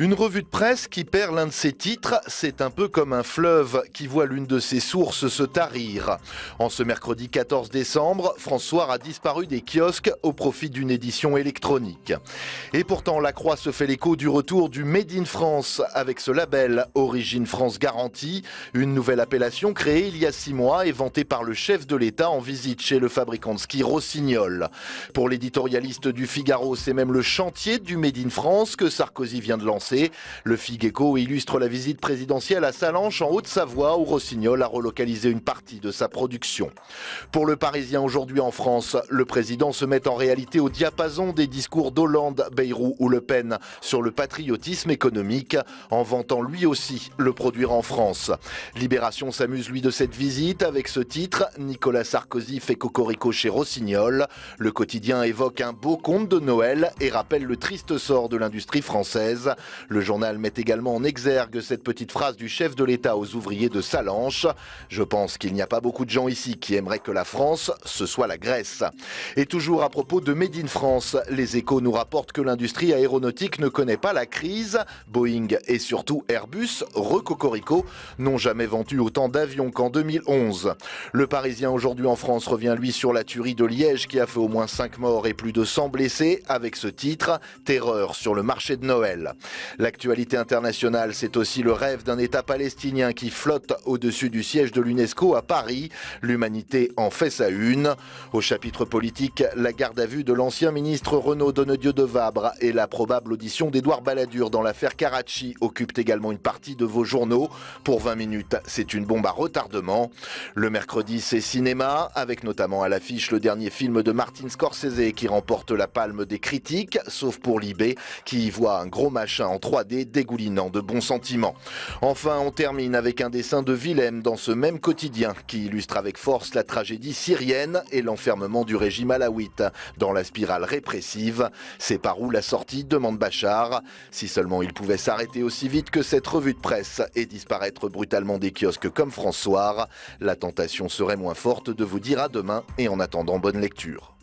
Une revue de presse qui perd l'un de ses titres, c'est un peu comme un fleuve qui voit l'une de ses sources se tarir. En ce mercredi 14 décembre, François a disparu des kiosques au profit d'une édition électronique. Et pourtant, la Croix se fait l'écho du retour du Made in France avec ce label Origine France Garantie, une nouvelle appellation créée il y a six mois et vantée par le chef de l'État en visite chez le fabricant de ski Rossignol. Pour l'éditorialiste du Figaro, c'est même le chantier du Made in France que Sarkozy vient de lancer le Figueco illustre la visite présidentielle à Salanches en Haute-Savoie où Rossignol a relocalisé une partie de sa production. Pour le Parisien aujourd'hui en France, le président se met en réalité au diapason des discours d'Hollande, Beyrouth ou Le Pen sur le patriotisme économique en vantant lui aussi le produire en France. Libération s'amuse lui de cette visite avec ce titre Nicolas Sarkozy fait cocorico chez Rossignol. Le quotidien évoque un beau conte de Noël et rappelle le triste sort de l'industrie française. Le journal met également en exergue cette petite phrase du chef de l'État aux ouvriers de Salanches. Je pense qu'il n'y a pas beaucoup de gens ici qui aimeraient que la France, ce soit la Grèce. Et toujours à propos de Made in France, les échos nous rapportent que l'industrie aéronautique ne connaît pas la crise. Boeing et surtout Airbus, recocorico, n'ont jamais vendu autant d'avions qu'en 2011. Le Parisien aujourd'hui en France revient lui sur la tuerie de Liège qui a fait au moins 5 morts et plus de 100 blessés avec ce titre Terreur sur le marché de Noël. L'actualité internationale, c'est aussi le rêve d'un État palestinien qui flotte au-dessus du siège de l'UNESCO à Paris. L'humanité en fait sa une. Au chapitre politique, la garde à vue de l'ancien ministre Renaud Donnedieu de Vabre et la probable audition d'Edouard Balladur dans l'affaire Karachi occupent également une partie de vos journaux. Pour 20 minutes, c'est une bombe à retardement. Le mercredi, c'est cinéma, avec notamment à l'affiche le dernier film de Martin Scorsese qui remporte la palme des critiques, sauf pour Libé, qui y voit un gros machin 3D dégoulinant de bons sentiments. Enfin, on termine avec un dessin de Willem dans ce même quotidien qui illustre avec force la tragédie syrienne et l'enfermement du régime alaouite dans la spirale répressive. C'est par où la sortie demande Bachar. Si seulement il pouvait s'arrêter aussi vite que cette revue de presse et disparaître brutalement des kiosques comme François, la tentation serait moins forte de vous dire à demain et en attendant bonne lecture.